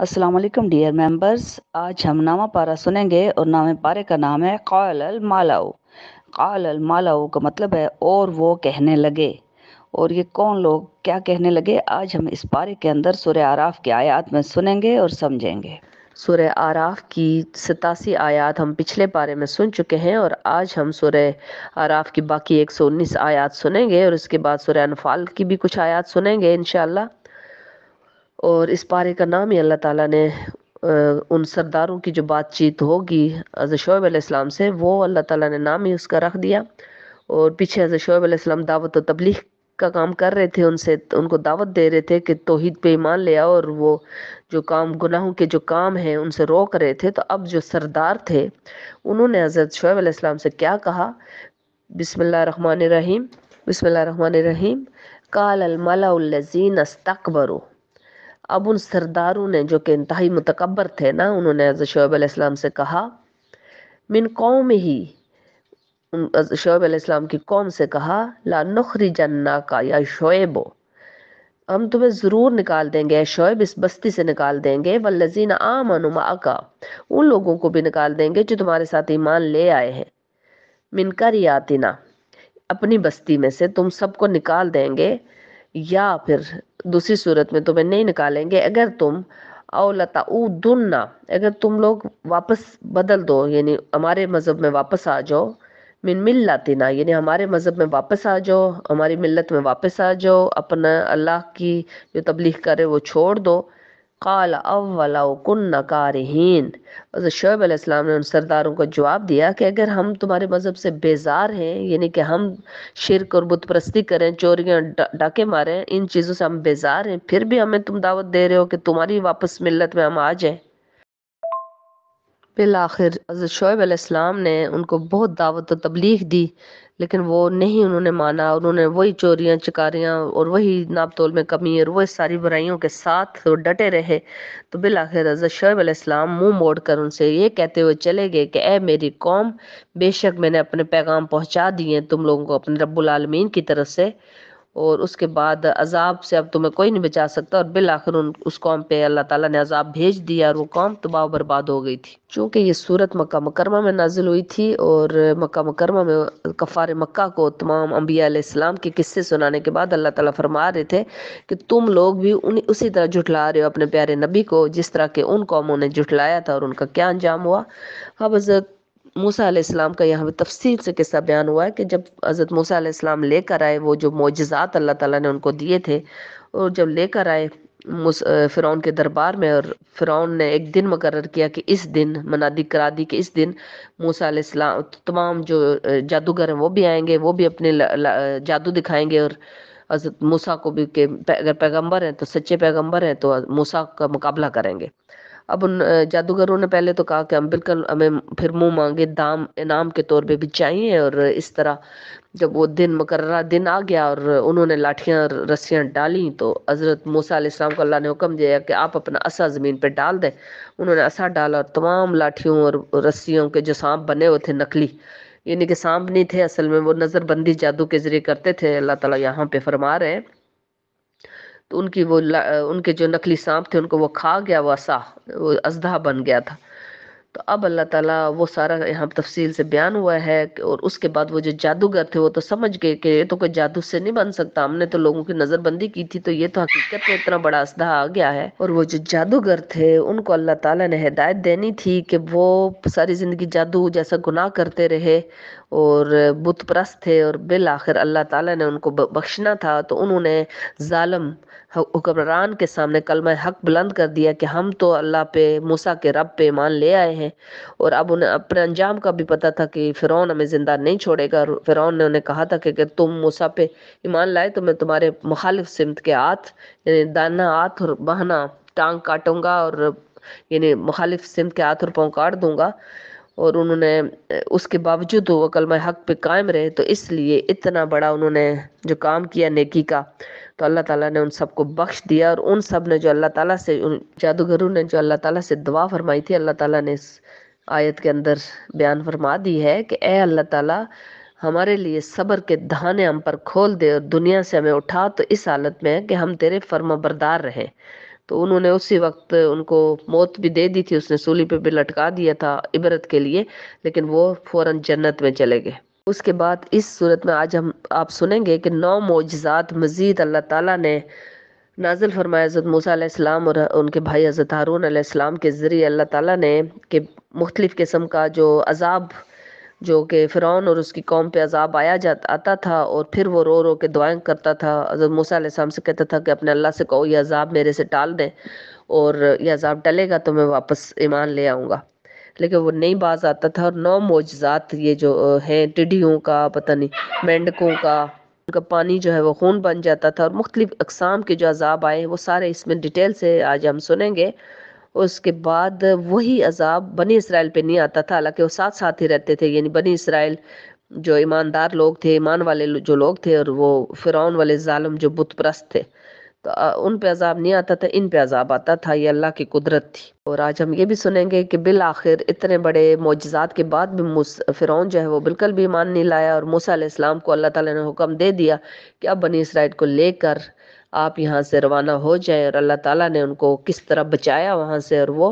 Aslam dear members आज हम नामा पारा सुनेंगे और नामे पारे का नाम है कौल अल मालाऊ कौल अल मालाऊ का मतलब है और वो कहने लगे और ये कौन लोग क्या कहने लगे आज हम इस पारे के अंदर सुर आराफ के आयात में सुनेंगे और समझेंगे सुर आराफ की सतासी आयात हम पिछले पारे में सुन चुके हैं और आज हम सुर आराफ की बाकी 119 आयात सुनेंगे और उसके बाद सुर अनफाल की भी कुछ आयात सुनेंगे इन और इस पारे का नाम ही अल्लाह ताला ने उन सरदारों की जो बातचीत होगी अज़ शोब आसमाम से वो अल्लाह ताला ने नाम ही उसका रख दिया और पीछे अज़ शोब आसमाम दावत व तबलीग का काम कर रहे थे उनसे उनको दावत दे रहे थे कि तोहद पे ईमान ले आओ और वो जो काम गुनाहों के जो काम हैं उनसे रोक रहे थे तो अब जो सरदार थे उन्होंने हज़रत शोब आसमाम से क्या कहा बिसमिल्ल रन रहीम बिसमिल्ल रहीम काल अलमलाजीन अस्तकबरू अब उन सरदारों ने जो कि इंतहाई मतकबर थे ना उन्होंने शोब आसमाम से कहा मिन कौम ही शोब आसमाम की कौम से कहा ला नखरी जन्ना का या शोएब हम तुम्हें ज़रूर निकाल देंगे शोएब इस बस्ती से निकाल देंगे व लजीन अनुमा का उन लोगों को भी निकाल देंगे जो तुम्हारे साथ ईमान ले आए हैं मिनकर यातिना अपनी बस्ती में से तुम सबको निकाल देंगे या फिर दूसरी सूरत में तुम्हें तो नहीं निकालेंगे अगर तुम औलता उदुन्ना अगर तुम लोग वापस बदल दो यानी हमारे मज़हब में वापस आ जाओ मिन मिल्लातिना यानी हमारे मज़हब में वापस आ जाओ हमारी मिल्लत में वापस आ जाओ अपना अल्लाह की जो तबलीग करे वो छोड़ दो काल अवलाकुन्न कारहीन शुब अलैहिस्सलाम ने उन सरदारों को जवाब दिया कि अगर हम तुम्हारे मज़हब से बेजार हैं यानी कि हम शिरक और बुत परस्ती करें चोरियाँ डाके मारें इन चीज़ों से हम बेजार हैं फिर भी हमें तुम दावत दे रहे हो कि तुम्हारी वापस मिलत में हम आ जाएं बिल आखिर हज़रत शुब अलैहिस्सलाम ने उनको बहुत दावत और तबलीग दी लेकिन वो नहीं उन्होंने माना उन्होंने वही चोरियां चिकारियां और वही नाप तोल में कमी और वही सारी बुराइयों के साथ वो डटे रहे तो आखिर हज़रत शुब अलैहिस्सलाम मुंह मोड़ कर उनसे ये कहते हुए चले गए कि ए मेरी कौम बेशक मैंने अपने पैगाम पहुंचा दिए तुम लोगों को अपने रब्बुल आलमीन की तरफ से और उसके बाद अजाब से अब तुम्हें कोई नहीं बचा सकता और बिल आखिर उन उस कौम पे अल्लाह ताला ने अजाब भेज दिया और वो कौम तबाह बर्बाद हो गई थी चूँकि ये सूरत मक्का मकरमा में नाजिल हुई थी और मक्का मकरमा में कफ़ार मक्का को तमाम अम्बिया इस्लाम के किस्से सुनाने के बाद अल्लाह ताला फरमा रहे थे कि तुम लोग भी उन उसी तरह जुटला रहे हो अपने प्यारे नबी को जिस तरह के उन कौमों ने जुटलाया था और उनका क्या अंजाम हुआ अब मूसा का यहाँ तफसील से किस्सा बयान हुआ है कि जब हज़रत मूसा लेकर आए वो जो मोजात अल्लाह ताला ने उनको दिए थे और जब लेकर आए फ़िरौन के दरबार में और फ़िरौन ने एक दिन मुकर किया कि इस दिन मनादी करा दी कि इस दिन मूसा तमाम जो जादूगर हैं वो भी आएंगे वो भी अपने जादू दिखाएंगे और हज़रत मूसा को भी के अगर पैगम्बर हैं तो सच्चे पैगम्बर हैं तो मूसा का मुकाबला करेंगे अब उन जादूगरों ने पहले तो कहा कि हम बिल्कुल हमें फिर मुंह मांगे दाम इनाम के तौर पे भी चाहिए और इस तरह जब वो दिन मकर्रा दिन आ गया और उन्होंने लाठियाँ और रस्सियाँ डाली तो हज़रत मूसा इस्लाम को अल्लाह ने हुक्म दिया कि आप अपना असा ज़मीन पर डाल दें उन्होंने असा डाला और तमाम लाठियों और रस्सियों के जो सांप बने हुए थे नकली यानी कि सांप नहीं थे असल में वो नज़रबंदी जादू के ज़रिए करते थे अल्लाह ताला यहाँ पे फरमा रहे हैं तो उनकी वो उनके जो नकली सांप थे उनको वो खा गया वो असा वो अजदहा बन गया था तो अब अल्लाह ताला वो सारा यहाँ तफसील से बयान हुआ है और उसके बाद वो जो जादूगर थे वो तो समझ गए कि ये तो कोई जादू से नहीं बन सकता हमने तो लोगों की नज़रबंदी की थी तो ये तो हकीकत में इतना बड़ा असदा आ गया है और वो जो जादूगर थे उनको अल्लाह ताला ने हिदायत देनी थी कि वो सारी ज़िंदगी जादू जैसा गुनाह करते रहे और बुत थे और बिल आखिर अल्लाह ताला ने उनको बख्शना था तो उन्होंने जालम हुक्मरान के सामने कलम हक बुलंद कर दिया कि हम तो अल्लाह पे मूसा के रब पे ईमान ले आए हैं और अब उन्हें अपने अंजाम का भी पता था कि फ़िरौन हमें ज़िंदा नहीं छोड़ेगा और फ़िरौन ने उन्हें कहा था कि अगर तुम मूसा पे ईमान लाए तो मैं तुम्हारे मुखालिफ सिमत के हाथ यानी दाना हाथ और बहना टांग काटूंगा और यानी मुखालिफ सिमत के हाथ और पाँव काट दूंगा और उन्होंने उसके बावजूद वो कलम हक पे कायम रहे तो इसलिए इतना बड़ा उन्होंने जो काम किया नेकी का तो अल्लाह ताला ने उन सबको बख्श दिया और उन सब ने जो अल्लाह ताला से उन जादूगरों ने जो अल्लाह ताला से दुआ फरमाई थी अल्लाह ताला ने इस आयत के अंदर बयान फरमा दी है कि ए अल्लाह ताला हमारे लिए सब्र के दहाने हम पर खोल दे और दुनिया से हमें उठा तो इस हालत में कि हम तेरे फर्मा बरदार रहें तो उन्होंने उसी वक्त उनको मौत भी दे दी थी उसने सूली पे भी लटका दिया था इबरत के लिए लेकिन वो फौरन जन्नत में चले गए उसके बाद इस सूरत में आज हम आप सुनेंगे कि नौ मोजात मज़ीद अल्लाह ताला ने नाजिल फरमाया हज़रत मूसम और उनके भाई हज़रत हारून आसमाम के ज़रिए अल्लाह ताला ने कि मुख्तलिफ़ किस्म का जो अजाब जो कि फ़िरौन और उसकी कौम पे अजाब आया जाता आता था और फिर वो रो रो के दुआएं करता था हज़रत मूसा से कहता था कि अपने अल्लाह से कहो यह अजाब मेरे से टाल दें और यह अजाब टलेगा तो मैं वापस ईमान ले आऊँगा लेकिन वो नहीं बाज आता था और नौ मोजात ये जो हैं टिड्डियों का पता नहीं मेंढकों का उनका पानी जो है वो खून बन जाता था और मुख्तलिफ अकसाम के जो अजाब आए वो सारे इसमें डिटेल से आज हम सुनेंगे उसके बाद वही अजाब बनी इसराइल पे नहीं आता था हालांकि वो साथ साथ ही रहते थे यानी बनी इसराइल जो ईमानदार लोग थे ईमान वाले जो लोग थे और वो फ़िरौन वाले जालम जो बुतप्रस्त थे तो उन पे अजाब नहीं आता था इन पे अजाब आता था ये अल्लाह की कुदरत थी और आज हम ये भी सुनेंगे कि बिल आखिर इतने बड़े मोजात के बाद भी फ़िरौन जो है वो बिल्कुल भी ईमान नहीं लाया और मूसा इस्लाम को अल्लाह ताला ने हुक्म दे दिया कि अब बनी इसराइल को लेकर आप यहाँ से रवाना हो जाए और अल्लाह ताला ने उनको किस तरह बचाया वहाँ से और वो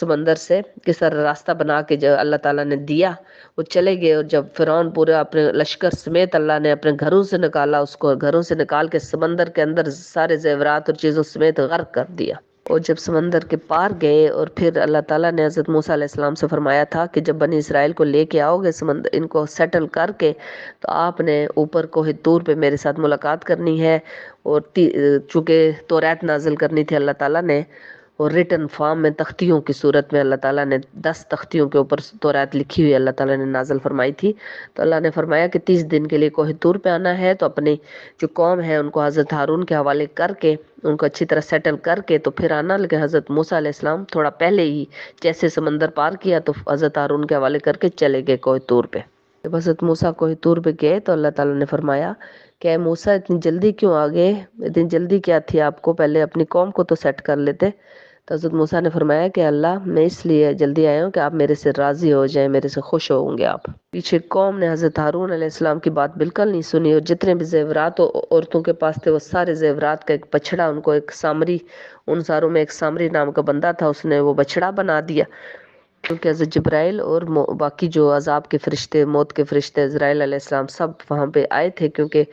समंदर से किस तरह रास्ता बना के जो अल्लाह ताला ने दिया वो चले गए और जब फिरौन पूरे अपने लश्कर समेत अल्लाह ने अपने घरों से निकाला उसको घरों से निकाल के समंदर के अंदर सारे जेवरात और चीज़ों समेत गर्क कर दिया और जब समंदर के पार गए और फिर अल्लाह ताला ने हज़रत मूसा अलैहिस्सलाम से फरमाया था कि जब बनी इसराइल को लेके आओगे समंदर इनको सेटल करके तो आपने ऊपर ही तूर पे मेरे साथ मुलाकात करनी है और चूँकि तो नाजिल करनी थी अल्लाह ताला ने और रिटर्न फॉर्म में तख्तियों की सूरत में अल्लाह ताला ने दस तख्तियों के ऊपर तोरात लिखी हुई अल्लाह ताला ने नाजल फरमाई थी तो अल्लाह ने फरमाया कि तीस दिन के लिए तूर पे आना है तो अपने जो कौम है उनको हज़रत हारून के हवाले करके उनको अच्छी तरह सेटल करके तो फिर आना लेकिन हज़रत मूसा इस्लाम थोड़ा पहले ही जैसे समंदर पार किया तो हज़रत हारून के हवाले करके चले गए तूर पे जब हज़रत मूसा तूर पे गए तो अल्लाह ताला ने फरमाया कि मूसा इतनी जल्दी क्यों आ गए इतनी जल्दी क्या थी आपको पहले अपनी कौम को तो सेट कर लेते तो हज़रत मूसा ने फरमाया कि अल्लाह मैं इसलिए जल्दी आया हूँ कि आप मेरे से राज़ी हो जाए मेरे से खुश होंगे आप पीछे कौम ने हज़रत हारून आसमाम की बात बिल्कुल नहीं सुनी और जितने भी जेवरात औरतों के पास थे वो सारे जेवरात का एक बछड़ा उनको एक सामरी उन सारों में एक सामरी नाम का बंदा था उसने वो बछड़ा बना दिया क्योंकि हज़रत जब्राइल और बाकी जो अजाब के फरिश्ते मौत के फरिश्ते इसराइल आसमाम सब वहाँ पे आए थे क्योंकि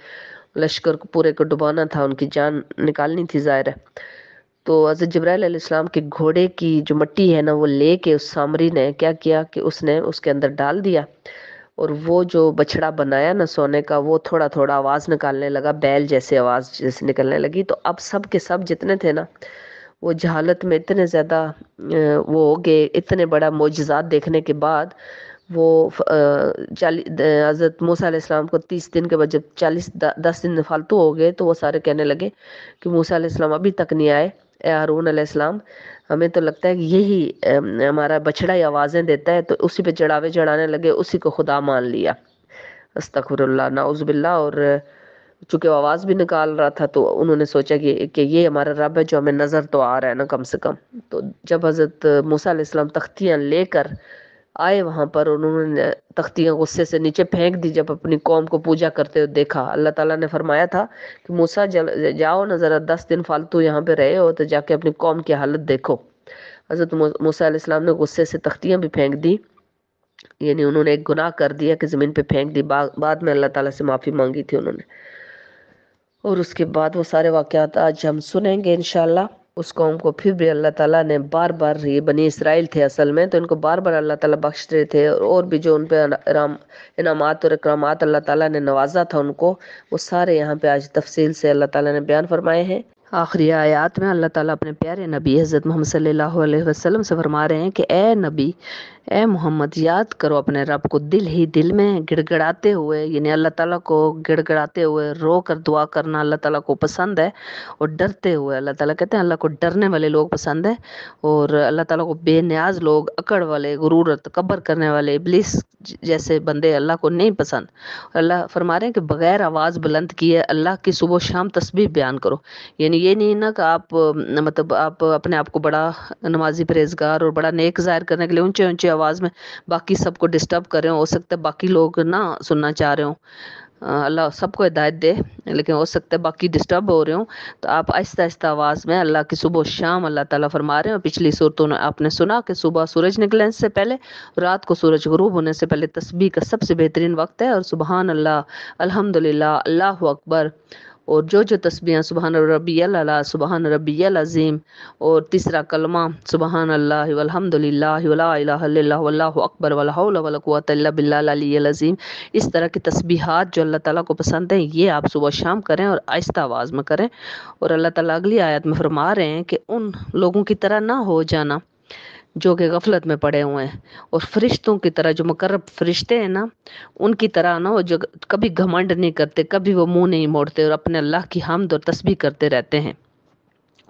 लश्कर को पूरे को डुबाना था उनकी जान निकालनी थी ज़ाहिर है तो हज़रत जबराम के घोड़े की जो मट्टी है ना वो ले के उस सामरी ने क्या किया कि उसने उसके अंदर डाल दिया और वो जो बछड़ा बनाया ना सोने का वो थोड़ा थोड़ा आवाज़ निकालने लगा बैल जैसे आवाज़ जैसे निकलने लगी तो अब सब के सब जितने थे ना वो जहालत में इतने ज़्यादा वो हो गए इतने बड़ा मोजात देखने के बाद वो हज़रत मूसा इस्लाम को तीस दिन के बाद जब चालीस दस दिन फालतू हो गए तो वो सारे कहने लगे कि मूसा इस्लाम अभी तक नहीं आए हारून सलाम हमें तो लगता है कि यही हमारा बछड़ा ही आवाज़ें देता है तो उसी पे चढ़ावे चढ़ाने लगे उसी को खुदा मान लिया अस्तखरल्ला नाउज़बिल्ला और चूँकि आवाज़ भी निकाल रहा था तो उन्होंने सोचा कि कि ये हमारा रब है जो हमें नज़र तो आ रहा है ना कम से कम तो जब हज़रत मूसा तख्तियाँ लेकर आए वहाँ पर उन्होंने तख्तियाँ गुस्से से नीचे फेंक दी जब अपनी कौम को पूजा करते हुए देखा अल्लाह ताला ने फरमाया था कि मूसा जाओ ना ज़रा दस दिन फालतू यहाँ पे रहे हो तो जाके अपनी कौम की हालत देखो हज़रत मूसा ने गुस्से से तख्तियाँ भी फेंक दी यानी उन्होंने एक गुनाह कर दिया कि ज़मीन पे फेंक दी बा, बाद में अल्लाह ताला से माफ़ी मांगी थी उन्होंने और उसके बाद वो सारे वाक़ात आज हम सुनेंगे इन उस कौम को फिर भी अल्लाह ताला ने बार बार ये बनी इसराइल थे असल में तो इनको बार बार अल्लाह ताला बख्श रहे थे और भी जो उन पर इनामत और इकराम अल्लाह ताला ने नवाजा था उनको वो सारे यहाँ पे आज तफसील से अल्लाह ताला ने बयान फरमाए हैं आखिरी आयात में अल्लाह ताला अपने प्यारे नबी हज़रत मोहम्मद सल्लल्लाहु अलैहि वसल्लम से फरमा रहे हैं कि ए नबी ए मोहम्मद याद करो अपने रब को दिल ही दिल में गिड़गड़ाते हुए यानी अल्लाह ताला को गिड़गड़ाते हुए रो कर दुआ करना अल्लाह ताला को पसंद है और डरते हुए अल्लाह ताला कहते हैं अल्लाह को डरने वाले लोग पसंद है और अल्लाह ताला को बेनियाज लोग अकड़ वाले गुरूर तकबर करने वाले इबलिस जैसे बंदे अल्लाह को नहीं पसंद अल्लाह फरमा रहे हैं कि बग़ैर आवाज़ बुलंद किए अल्लाह की सुबह शाम तस्वीर बयान करो यानी ये नहीं ना कि आप मतलब आप अपने आप को बड़ा नमाजी परहेजगार और बड़ा नेक जाहिर करने के लिए ऊंचे ऊंचे आवाज़ में बाकी सबको डिस्टर्ब कर रहे हो हो सकता है बाकी लोग ना सुनना चाह रहे हो अल्लाह सबको हिदायत दे लेकिन हो सकता है बाकी डिस्टर्ब हो रहे हो तो आप आहिस्ता आहिस्ता आवाज़ में अल्लाह की सुबह शाम अल्लाह ताला फरमा रहे हो पिछली सूरतों ने आपने सुना कि सुबह सूरज निकलने से पहले रात को सूरज गरूब होने से पहले तस्बी का सबसे बेहतरीन वक्त है और सुबहान अल्लाह अल्हम्दुलिल्लाह अल्लाह अकबर और जो जो तस्बियाँ सुबहान रबी अला सुबहान रबी अज़ीम और तीसरा कलमा सुबहान अल्लाह वलहमदिल्ला इस तरह की तस्बीहात जो अल्लाह ताली को पसंद हैं ये आप सुबह शाम करें और आहिस्ता आवाज़ में करें और अल्लाह ताला अगली आयत में फरमा रहे हैं कि उन लोगों की तरह ना हो जाना जो कि गफलत में पड़े हुए हैं और फरिश्तों की तरह जो मकर फरिश्ते हैं ना उनकी तरह ना वो जो कभी घमंड नहीं करते कभी वो मुंह नहीं मोड़ते और अपने अल्लाह की हमद और तस्बी करते रहते हैं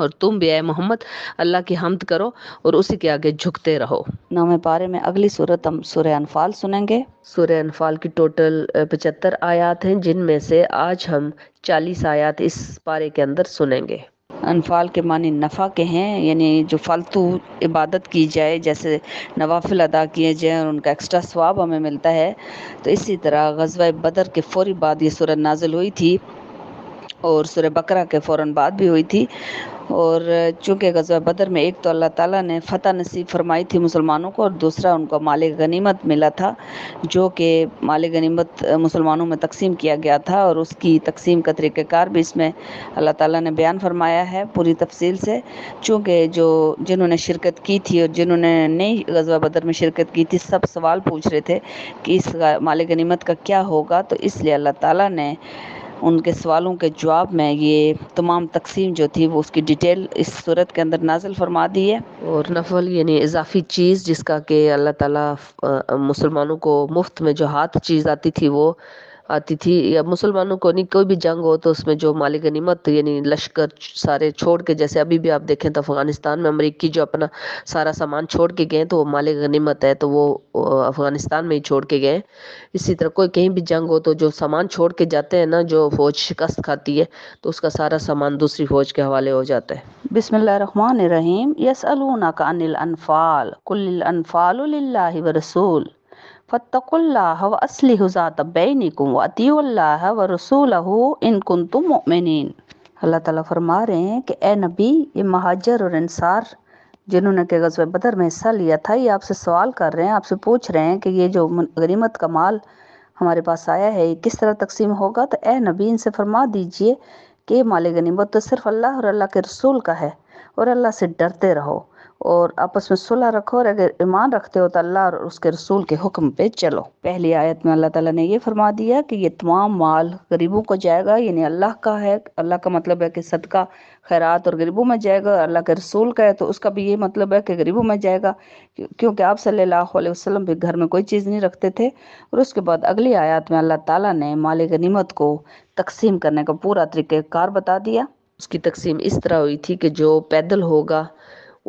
और तुम भी आए मोहम्मद अल्लाह की हमद करो और उसी के आगे झुकते रहो नौवे पारे में अगली सूरत हम सूर्य अनफाल सुनेंगे सूर्य अनफाल की टोटल पचहत्तर आयात हैं जिनमें से आज हम चालीस आयात इस पारे के अंदर सुनेंगे अनफाल के माने नफ़ा के हैं यानी जो फालतू इबादत की जाए जैसे नवाफिल अदा किए जाएँ और उनका एक्स्ट्रा स्वाब हमें मिलता है तो इसी तरह गजवा बदर के फ़ौरी बाद ये सूरत नाजिल हुई थी और सुर बकरा के फ़ौर बाद भी हुई थी और चूँकि गज़वा बदर में एक तो अल्लाह ताला ने फ़तह नसीब फरमाई थी मुसलमानों को और दूसरा उनको माल गनीमत मिला था जो कि माल गनीमत मुसलमानों में तकसीम किया गया था और उसकी तकसीम का तरीक़ार भी इसमें अल्लाह ताला ने बयान फरमाया है पूरी तफसील से चूँकि जो जिन्होंने शिरकत की थी और जिन्होंने नई गज़वा बदर में शिरकत की थी सब सवाल पूछ रहे थे कि इस माल गनीमत का क्या होगा तो इसलिए अल्लाह ताली ने उनके सवालों के जवाब में ये तमाम तकसीम जो थी वो उसकी डिटेल इस सूरत के अंदर नाजिल फरमा दी है और नफल यानी इजाफी चीज़ जिसका कि अल्लाह ताला मुसलमानों को मुफ्त में जो हाथ चीज़ आती थी वो तिथि या मुसलमानों को नहीं कोई भी जंग हो तो उसमें जो मालिक गनीमत यानी लश्कर सारे छोड़ के जैसे अभी भी आप देखें तो अफगानिस्तान में अमरीकी जो अपना सारा सामान छोड़ के गए तो वो मालिक गनीमत है तो वो अफगानिस्तान में ही छोड़ के गए इसी तरह कोई कहीं भी जंग हो तो जो सामान छोड़ के जाते हैं ना जो फौज शिकस्त खाती है तो उसका सारा सामान दूसरी फौज के हवाले हो जाता है बिसमीम यसअलूना का अनिल अनफाल कुल अनफाल रसूल अल्लाह रहे ये महाजर और जिन्होंने के गजब बदर में हिस्सा लिया था ये आपसे सवाल कर रहे हैं आपसे पूछ रहे हैं कि ये जो गनीमत का माल हमारे पास आया है ये किस तरह तकसीम होगा तो ए नबी इनसे फरमा दीजिए कि माल गनीमत तो सिर्फ अल्लाह और अल्लाह के रसूल का है और अल्लाह से डरते रहो और आपस में सुलह रखो और अगर ईमान रखते हो तो अल्लाह और उसके रसूल के हुक्म पे चलो पहली आयत में अल्लाह ताला ने ये फरमा दिया कि ये तमाम माल गरीबों को जाएगा यानी अल्लाह का है अल्लाह का मतलब है कि सदका खैरात और गरीबों में जाएगा अल्लाह के रसूल का है तो उसका भी ये मतलब है कि गरीबों में जाएगा क्योंकि आप सल्लल्लाहु अलैहि वसल्लम भी घर में कोई चीज़ नहीं रखते थे और उसके बाद अगली आयत में अल्लाह ताला ने माल गनीमत को तकसीम करने का पूरा कार बता दिया उसकी तकसीम इस तरह हुई थी कि जो पैदल होगा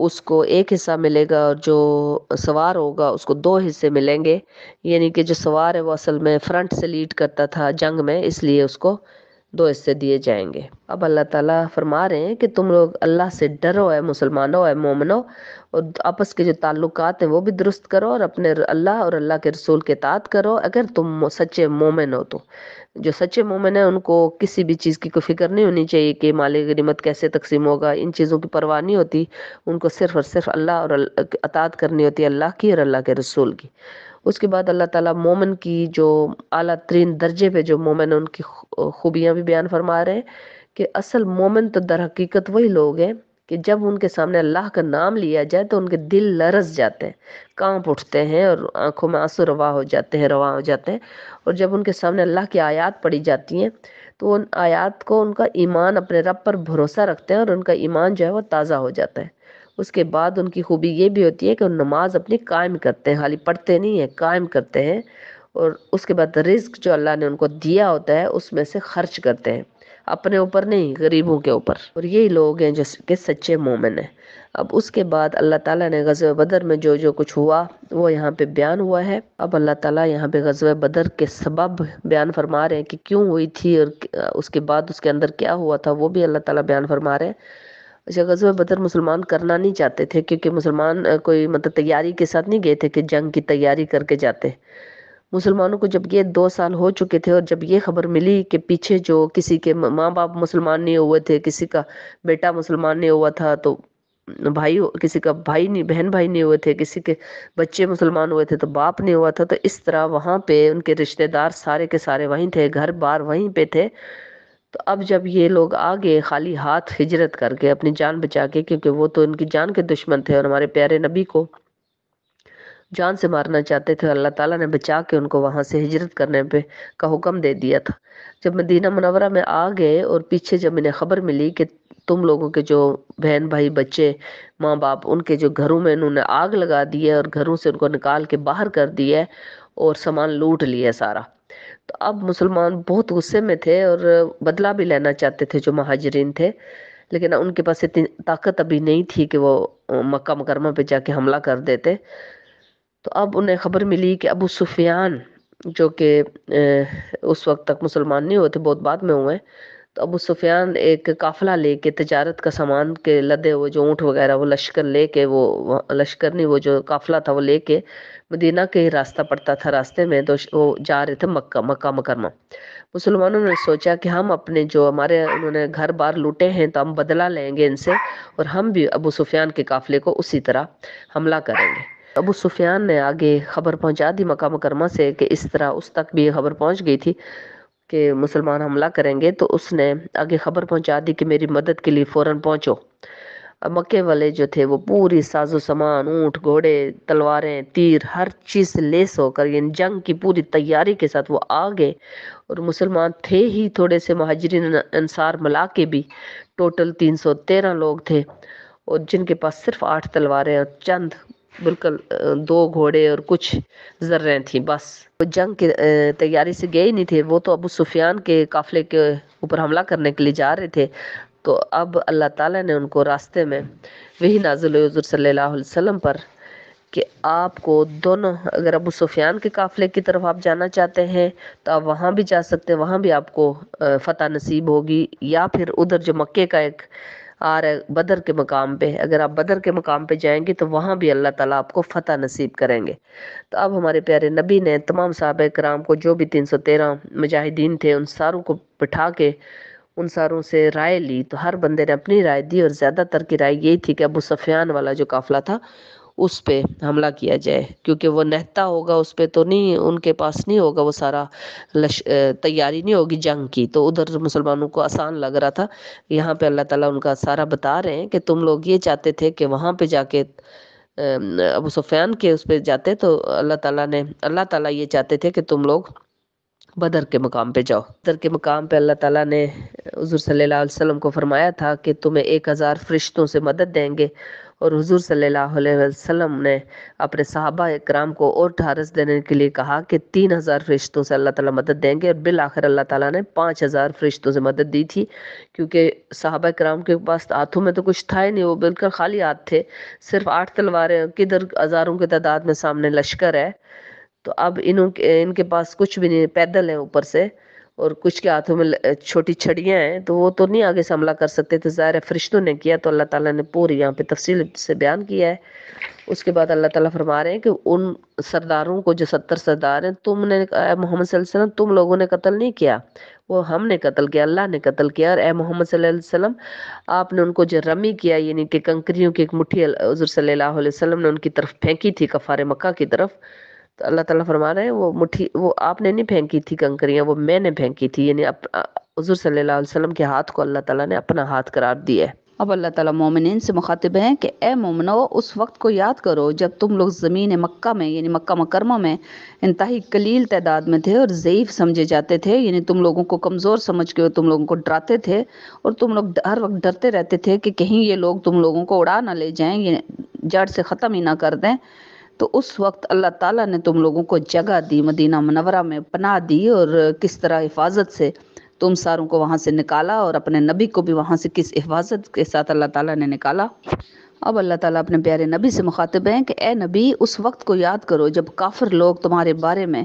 उसको एक हिस्सा मिलेगा और जो सवार होगा उसको दो हिस्से मिलेंगे यानी कि जो सवार है वो असल में फ्रंट से लीड करता था जंग में इसलिए उसको दो हिस्से दिए जाएंगे अब अल्लाह ताला फरमा रहे हैं कि तुम लोग अल्लाह से डरो है मुसलमानों है मोमनो और आपस के जो ताल्लुक हैं वो भी दुरुस्त करो और अपने अल्लाह और अल्लाह के रसूल के तात करो अगर तुम सच्चे मोमिन हो तो जो सच्चे मोमिन है उनको किसी भी चीज़ की कोई फिक्र नहीं होनी चाहिए कि माली गरीमत कैसे तकसीम होगा इन चीज़ों की परवाह नहीं होती उनको सिर्फ और सिर्फ अल्लाह और अतात करनी होती है अल्लाह की और अल्लाह के रसूल की उसके बाद अल्लाह ताला मोमन की जो अला तरीन दर्जे पे जो मोमन उनकी खूबियाँ भी बयान फरमा रहे हैं कि असल मोमन तो दर हकीकत वही लोग हैं कि जब उनके सामने अल्लाह का नाम लिया जाए तो उनके दिल लरस जाते हैं कांप उठते हैं और आंखों में आंसू रवा हो जाते हैं रवा हो जाते हैं और जब उनके सामने अल्लाह की आयात पढ़ी जाती हैं तो उन आयात को उनका ईमान अपने रब पर भरोसा रखते हैं और उनका ईमान जो है वो ताज़ा हो जाता है उसके बाद उनकी खूबी ये भी होती है कि नमाज अपनी कायम करते हैं खाली पढ़ते नहीं है कायम करते हैं और उसके बाद रिस्क जो अल्लाह ने उनको दिया होता है उसमें से खर्च करते हैं अपने ऊपर नहीं गरीबों के ऊपर और यही लोग हैं जो के सच्चे मोमिन हैं अब उसके बाद अल्लाह ताला ने गज़व बदर में जो जो कुछ हुआ वो यहाँ पे बयान हुआ है अब अल्लाह ताला यहाँ पे गज़व बदर के सबब बयान फरमा रहे हैं कि क्यों हुई थी और उसके बाद उसके अंदर क्या हुआ था वो भी अल्लाह ताला बयान फरमा रहे हैं अच्छा में बदर मुसलमान करना नहीं चाहते थे क्योंकि मुसलमान कोई मतलब तैयारी के साथ नहीं गए थे कि जंग की तैयारी करके जाते मुसलमानों को जब ये दो साल हो चुके थे और जब ये खबर मिली कि पीछे जो किसी के माँ बाप मुसलमान नहीं हुए थे किसी का बेटा मुसलमान नहीं हुआ था तो भाई किसी का भाई नहीं बहन भाई नहीं हुए थे किसी के बच्चे मुसलमान हुए थे तो बाप नहीं हुआ था तो इस तरह वहाँ पे उनके रिश्तेदार सारे के सारे वहीं थे घर बार वहीं पे थे तो अब जब ये लोग आ गए खाली हाथ हिजरत करके अपनी जान बचा के क्योंकि वो तो इनकी जान के दुश्मन थे और हमारे प्यारे नबी को जान से मारना चाहते थे अल्लाह ताला ने बचा के उनको वहाँ से हिजरत करने पे का हुक्म दे दिया था जब मदीना मनवरा में आ गए और पीछे जब इन्हें खबर मिली कि तुम लोगों के जो बहन भाई बच्चे माँ बाप उनके जो घरों में इन्होंने आग लगा दी है और घरों से उनको निकाल के बाहर कर दिया है और सामान लूट लिया सारा तो अब मुसलमान बहुत गुस्से में थे और बदला भी लेना चाहते थे जो महाजरीन थे लेकिन उनके पास इतनी ताकत अभी नहीं थी कि वो मक्का मुकरमा पे जाके हमला कर देते तो अब उन्हें खबर मिली कि अबू सुफियान जो कि उस वक्त तक मुसलमान नहीं हुए थे बहुत बाद में हुए तो अबू सुफियान एक काफिला लेके तजारत का सामान के लदे हुए जो ऊँट वगैरह वो लश्कर लेके वो लश्कर नहीं वो जो काफिला था वो लेके मदीना के ही रास्ता पड़ता था रास्ते में तो वो जा रहे थे मक्का मक्का मकरमा मुसलमानों ने सोचा कि हम अपने जो हमारे उन्होंने घर बार लूटे हैं तो हम बदला लेंगे इनसे और हम भी अबू सुफियान के काफिले को उसी तरह हमला करेंगे अबू सुफियान ने आगे खबर पहुंचा दी मका मकरमा से कि इस तरह उस तक भी खबर पहुंच गई थी कि मुसलमान हमला करेंगे तो उसने आगे खबर पहुंचा दी कि मेरी मदद के लिए फ़ौरन पहुंचो मक्के वाले जो थे वो पूरी साजो सामान ऊँट घोड़े तलवारें तीर हर चीज़ से लेस होकर यानी जंग की पूरी तैयारी के साथ वो आ गए और मुसलमान थे ही थोड़े से महाजरीन अनसार मिला के भी टोटल 313 लोग थे और जिनके पास सिर्फ आठ तलवारें और चंद बिल्कुल दो घोड़े और कुछ जर्रे थी बस वो जंग की तैयारी से गए ही नहीं थे वो तो अबू सुफियान के काफिले के ऊपर हमला करने के लिए जा रहे थे तो अब अल्लाह ताला ने उनको रास्ते में वही नाजुल हजूर सल्लल्लाहु अलैहि वसल्लम पर कि आपको दोनों अगर अबू सुफियान के काफ़िले की तरफ आप जाना चाहते हैं तो आप वहाँ भी जा सकते हैं वहाँ भी आपको फ़तह नसीब होगी या फिर उधर जो मक्के का एक आ रहे बदर के मकाम पे अगर आप बदर के मकाम पे जाएंगे तो वहाँ भी अल्लाह ताला आपको फ़तह नसीब करेंगे तो अब हमारे प्यारे नबी ने तमाम साहब कराम को जो भी तीन सौ तेरह मुजाहिदीन थे उन सारों को बिठा के उन सारों से राय ली तो हर बंदे ने अपनी राय दी और ज़्यादातर की राय यही थी कि अबू सफियान वाला जो काफिला था उस पर हमला किया जाए क्योंकि वो नहता होगा उस पर तो नहीं उनके पास नहीं होगा वो सारा तैयारी नहीं होगी जंग की तो उधर मुसलमानों को आसान लग रहा था यहाँ पे अल्लाह ताला उनका सारा बता रहे हैं कि तुम लोग ये चाहते थे कि वहाँ पे जाके अब सुफियान के उस पर जाते तो अल्लाह ताला ने अल्लाह ताला ये चाहते थे कि तुम लोग बदर के मकाम पे जाओ बदर के मकाम पे अल्लाह ताला ने हजूर सल्लल्लाहु अलैहि वसल्लम को फरमाया था कि तुम्हें एक हज़ार फरिश्तों से मदद देंगे और हुजूर सल्लल्लाहु अलैहि वसल्लम ने अपने साहबा इक्राम को और ढारस देने के लिए कहा कि तीन हज़ार फरिश्तों से अल्लाह ताला मदद देंगे और बिल आखिर अल्लाह ताला ने पाँच हज़ार फरिश्तों से मदद दी थी क्योंकि साहबा इक्राम के पास तो हाथों में तो कुछ था ही नहीं वो बिल्कुल खाली हाथ थे सिर्फ आठ तलवारें किधर हज़ारों की तादाद में सामने लश्कर है तो अब इनके इनके पास कुछ भी नहीं पैदल है ऊपर से और कुछ के हाथों में छोटी छड़ियाँ हैं तो वो तो नहीं आगे से हमला कर सकते तो ज़ाहिर है फरिश्तों ने किया तो अल्लाह ताला ने पूरी यहाँ पे तफसील से बयान किया है उसके बाद अल्लाह ताला फरमा रहे हैं कि उन सरदारों को जो सत्तर सरदार हैं तुमने मोहम्मद तुम लोगों ने कत्ल नहीं किया वो हमने कत्ल किया अल्लाह ने कत्ल किया और ए मोहम्मद वसल्लम आपने उनको जो रमी किया यानी कि कंकरियों की एक मुठ्ठी हजूर सल्लल्लाहु अलैहि वसल्लम ने उनकी तरफ फेंकी थी कफार मक्का की तरफ अल्लाह ताला फरमा रहे हैं वो मुट्ठी वो आपने नहीं फेंकी थी कंकरियाँ वो मैंने फेंकी थी यानी हजूर अलैहि वसल्लम के हाथ को अल्लाह ताला ने अपना हाथ करार दिया है अब अल्लाह ताला मोमिन से मुखातिब हैं कि ए मोमनो उस वक्त को याद करो जब तुम लोग ज़मीन मक्का में यानी मक्का मकरमा में इंतहाई कलील तादाद में थे और ज़यीफ़ समझे जाते थे यानी तुम लोगों को कमज़ोर समझ के तुम लोगों को डराते थे और तुम लोग हर वक्त डरते रहते थे कि कहीं ये लोग तुम लोगों को उड़ा ना ले जाएँ ये जड़ से ख़त्म ही ना कर दें तो उस वक्त अल्लाह ताला ने तुम लोगों को जगह दी मदीना मनवरा में पना दी और किस तरह हिफाजत से तुम सारों को वहाँ से निकाला और अपने नबी को भी वहाँ से किस हिफाजत के साथ अल्लाह ताला ने निकाला अब अल्लाह ताला अपने प्यारे नबी से मुखातिब हैं कि ए नबी उस वक्त को याद करो जब काफिर लोग तुम्हारे बारे में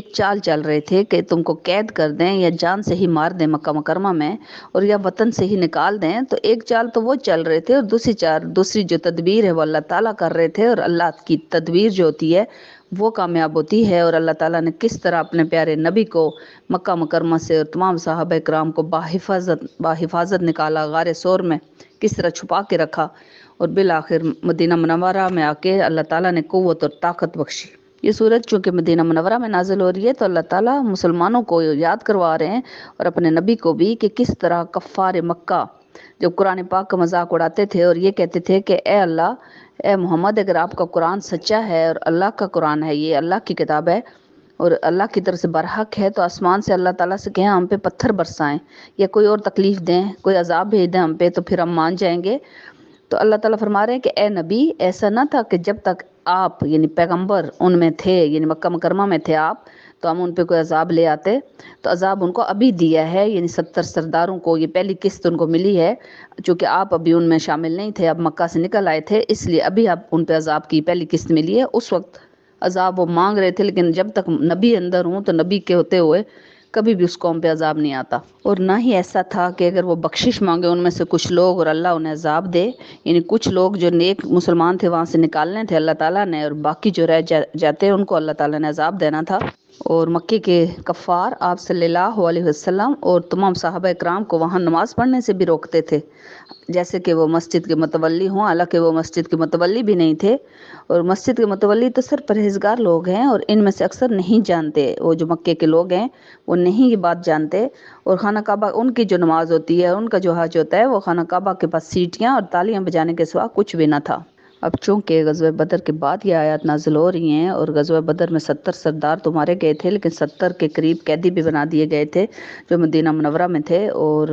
एक चाल चल रहे थे कि तुमको कैद कर दें या जान से ही मार दें मक्का मकरमा में और या वतन से ही निकाल दें तो एक चाल तो वो चल रहे थे और दूसरी चाल दूसरी जो तदबीर है वो अल्लाह ताला कर रहे थे और अल्लाह की तदबीर जो होती है वो कामयाब होती है और अल्लाह ताला ने किस तरह अपने प्यारे नबी को मक्का मकरमा से और तमाम साहब कराम को बाहिफाजत बाहिफाजत निकाला गार शोर में किस तरह छुपा के रखा और बिल आखिर मदीना मनवरा में आके अल्लाह ताला ने क़वत और ताकत बख्शी ये सूरत चूँकि मदीना मनवरा में नाजिल हो रही है तो अल्लाह ताला मुसलमानों को याद करवा रहे हैं और अपने नबी को भी कि किस तरह कफ़ार मक्का जो कुरान पाक का मजाक उड़ाते थे और ये कहते थे कि ए अल्लाह ए मोहम्मद अगर आपका कुरान सच्चा है और अल्लाह का कुरान है ये अल्लाह की किताब है और अल्लाह की तरफ से बरहक है तो आसमान से अल्लाह ताला से कहें हम पे पत्थर बरसाएं या कोई और तकलीफ़ दें कोई अजाब भेज दें हम पे तो फिर हम मान जाएंगे तो अल्लाह ताला फरमा रहे हैं कि ए नबी ऐसा ना था कि जब तक आप यानी पैगंबर उनमें थे यानी मक्का मकरमा में थे आप तो हम उन पर कोई अजाब ले आते तो अजाब उनको अभी दिया है यानी सत्तर सरदारों को ये पहली किस्त उनको मिली है चूँकि आप अभी उनमें शामिल नहीं थे आप मक्का से निकल आए थे इसलिए अभी आप उन पर अजाब की पहली किस्त मिली है उस वक्त अजाब वो मांग रहे थे लेकिन जब तक नबी अंदर हूँ तो नबी के होते हुए कभी भी उसको हम पे अजाब नहीं आता और ना ही ऐसा था कि अगर वो बख्शिश मांगे उनमें से कुछ लोग और अल्लाह उन्हें अजाब दे यानी कुछ लोग जो नेक मुसलमान थे वहाँ से निकालने थे अल्लाह ताला ने और बाकी जो रह जा, जाते उनको अल्लाह ताला ने अजाब देना था और मक्के के कफ़ार आप सल्लल्लाहु अलैहि वसल्लम और तमाम साहब कराम को वहाँ नमाज़ पढ़ने से भी रोकते थे जैसे कि वो मस्जिद के मतवली हों हालांकि वो मस्जिद के मतवली भी नहीं थे और मस्जिद के मतवली तो सर परहेजगार लोग हैं और इनमें से अक्सर नहीं जानते वो जो मक्के के लोग हैं वो नहीं ये बात जानते और खाना काबा उनकी जो नमाज़ होती है उनका जो हज होता है वो खाना काबा के पास सीटियाँ और तालियाँ बजाने के सिवा कुछ भी ना था अब चूंकि गजब बदर के बाद ये आयात नाजिल हो रही हैं और गजब बदर में सत्तर सरदार तो मारे गए थे लेकिन सत्तर के करीब कैदी भी बना दिए गए थे जो मदीना मनवरा में थे और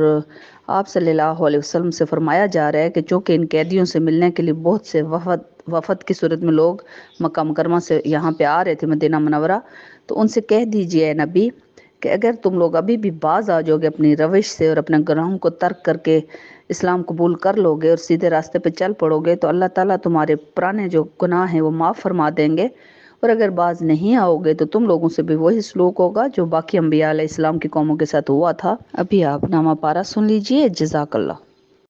आप सल्लल्लाहु अलैहि वसल्लम से फरमाया जा रहा है कि चूँकि इन कैदियों से मिलने के लिए बहुत से वफद वफद की सूरत में लोग मक्का मुकरमा से यहाँ पे आ रहे थे मदीना मनवरा तो उनसे कह दीजिए नबी कि अगर तुम लोग अभी भी बाज आ जाओगे अपनी रविश से और अपने ग्रहों को तर्क करके इस्लाम कबूल कर लोगे और सीधे रास्ते पे चल पड़ोगे तो अल्लाह ताला तुम्हारे पुराने जो गुनाह हैं वो माफ़ फरमा देंगे और अगर बाज नहीं आओगे तो तुम लोगों से भी वही सलूक होगा जो बाकी अम्बिया इस्लाम की कौमों के साथ हुआ था अभी आप नामा पारा सुन लीजिए जजाकल्ला